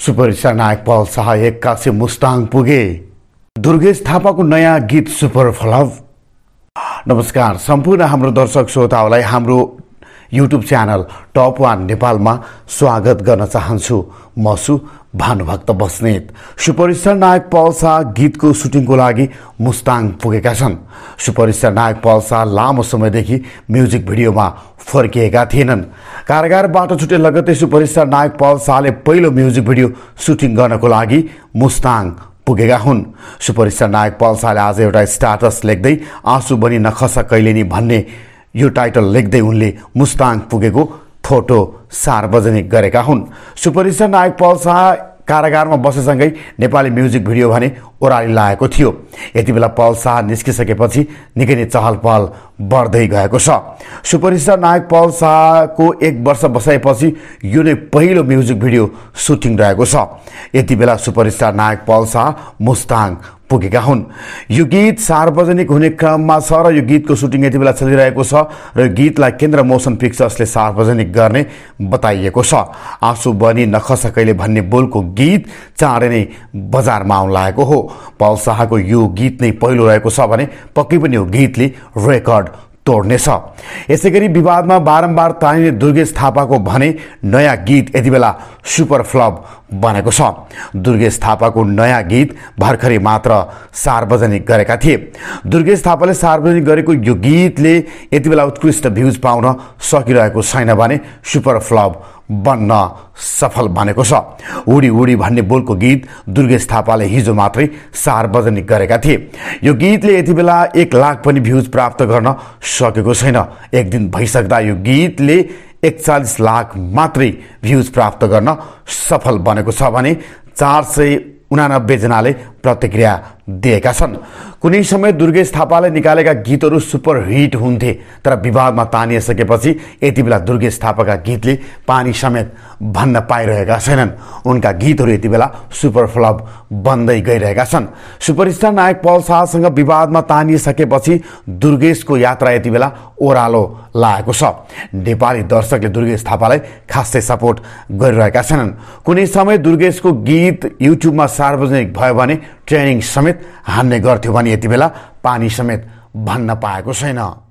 superstar नायक पल शाह एक्कासी मुस्ताङ पुगे दुर्गेश थापाको नयाँ गीत सुपर फलभ नमस्कार सम्पूर्ण हाम्रो दर्शक श्रोताहरूलाई हाम्रो युट्युब च्यानल टप वान नेपालमा स्वागत गर्न चाहन्छु म छु भानुभक्त बस्नेत सुपरस्टार नायक पल शाह गीतको सुटिङको लागि मुस्ताङ पुगेका छन् सुपरस्टार नायक पल शाह लामो समयदेखि म्युजिक भिडियोमा फर्किएका थिएनन् बाटो छुटे लगत्तै सुपरस्टार नायक पल शाहले पहिलो म्युजिक भिडियो सुटिङ गर्नको लागि मुस्ताङ पुगेका हुन् सुपरस्टार नायक पल शाहले आज एउटा स्टाटस लेख्दै आँसु बनी नखस कहिले नि भन्ने यो टाइटल लेख्दै उनले मुस्ताङ पुगेको फोटो सार्वजनिक गरेका हुन् सुपरिचित नायक पल शाह कारागारमा बसेसँगै नेपाली म्युजिक भिडियो भने ओह्राली लागेको थियो यति बेला पल शाह निस्किसकेपछि निकै नै चहल पहल बढ्दै गएको छ सुपरस्टार नायक पल शाहको एक वर्ष बसाएपछि यो नै पहिलो म्युजिक भिडियो सुटिङ रहेको छ यति बेला सुपरस्टार नायक पल शाह मुस्ताङ पुगेका हुन् यो गीत सार्वजनिक हुने क्रममा छ र यो गीतको सुटिङ यति बेला चलिरहेको छ र यो गीतलाई केन्द्र मोसन पिक्चर्सले सार्वजनिक गर्ने बताइएको छ आँसु बनी नखसकैले भन्ने बोलको गीत चाँडै नै बजारमा आउन लागेको हो पल शाहको यो गीत नै पहिलो रहेको छ भने पक्कै पनि यो गीतले रेकर्ड तोड्नेछ यसै गरी विवादमा बारम्बार तानिने दुर्गेश थापाको भने नयाँ गीत यति बेला सुपर फ्लप बनेको छ दुर्गेश थापाको नयाँ गीत भर्खरै मात्र सार्वजनिक गरेका थिए दुर्गेश थापाले सार्वजनिक गरेको यो गीतले यति बेला उत्कृष्ट भ्युज पाउन सकिरहेको छैन भने सुपर फ्लप बन्न सफल बनेको छ उडी उडी भन्ने बोलको गीत दुर्गेश थापाले हिजो मात्रै सार्वजनिक गरेका थिए यो गीतले यति बेला एक लाख पनि भ्युज प्राप्त गर्न सकेको छैन एक दिन भइसक्दा यो गीतले एकचालिस लाख मात्रै भ्युज प्राप्त गर्न सफल बनेको छ भने चार सय उनानब्बेजनाले प्रतिक्रिया दिएका छन् कुनै समय दुर्गेश थापाले निकालेका गीतहरू सुपर हिट हुन्थे तर विवादमा तानिसकेपछि यति बेला दुर्गेश थापाका गीतले पानी समेत भन्न पाइरहेका छैनन् उनका गीतहरू यति बेला सुपर फ्लप बन्दै गइरहेका छन् सुपरस्टार नायक पल शाहसँग विवादमा तानिसकेपछि दुर्गेशको यात्रा यति बेला ओह्रालो लागेको छ नेपाली दर्शकले दुर्गेश थापालाई खासै सपोर्ट गरिरहेका छैनन् कुनै समय दुर्गेशको गीत युट्युबमा सार्वजनिक भयो भने ट्रेनिङ समेत हान्ने गर्थ्यो भने यति बेला पानी समेत भन्न पाएको छैन